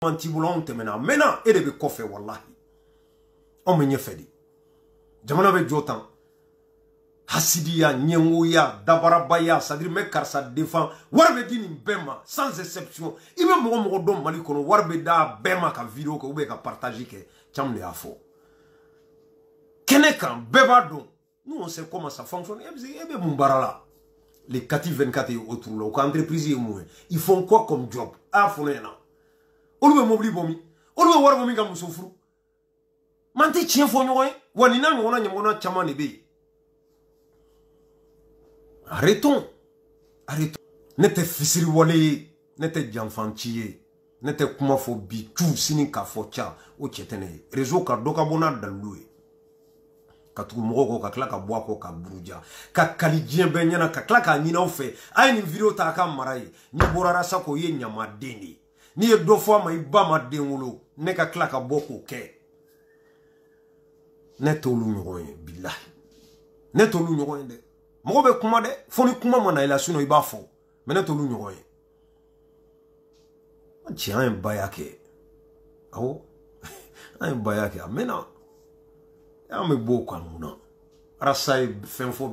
man t'i bolo anw tɛmɛna e de bɛ kɔfɛ on me bɛ ɲɛfɛ de jamana bɛ jɔ tan hasidiya ɲɛngoya dabara baya sadri bɛ karisa defan warbe dini di sans exception Il me mɔgɔ mɔgɔ dɔn mali kɔnɔ wari d'a bɛɛ ma ka video kɛ ubiyɛn ka partage kɛ caman de y'a nous on sait comment ça fonctionne e bɛ mun la les 4 24 et autres là o entreprise ils font quoi comme job a ah, fɔ olu bɛ mobili bɔ min olu bɛ wari bɔ min ka muso furu man tɛ tiɲɛ fɔ ɲɔgɔn ye eh. wa nin n'a ɲɔgɔnna ɲɔgɔnna caman de bɛ eh. yen arrêtons arrêtons ne tɛ fisiriwale ye eh. ne tɛ janfanci ye ne tɛ kuma fɔ bi tu sini k'a fɔ ca o cɛ tɛ ne ye réseau ka dɔ ka bɔ n'a dalilu ye ka tugu mɔgɔw kɔ ka tila ka bɔ a kɔ ka buruja ka kali diɲɛ bɛɛ ɲɛna ka tila k'a ɲin'aw fɛ a ye nin video ta a ka mara ye n'i bɔra arasa kɔ i ye ɲamaden de ye n'i ye dɔ fɔ a ma i ba ma den wolo ne ka tila ka bɔ k'o kɛ ne t'olu ɲɔgɔn ye bilahi ne t'olu ɲɔgɔn ye dɛ mɔgɔ bɛ kuma dɛ fo ni kuma ma na i la sinɔ i b'a fɔ mɛ ne t'olu ɲɔgɔn ye cɛ an ye baya kɛ awɔ an ye baya kɛ a mɛnna an bɛ bɔ o kan mun na arasa ye fɛn fɔ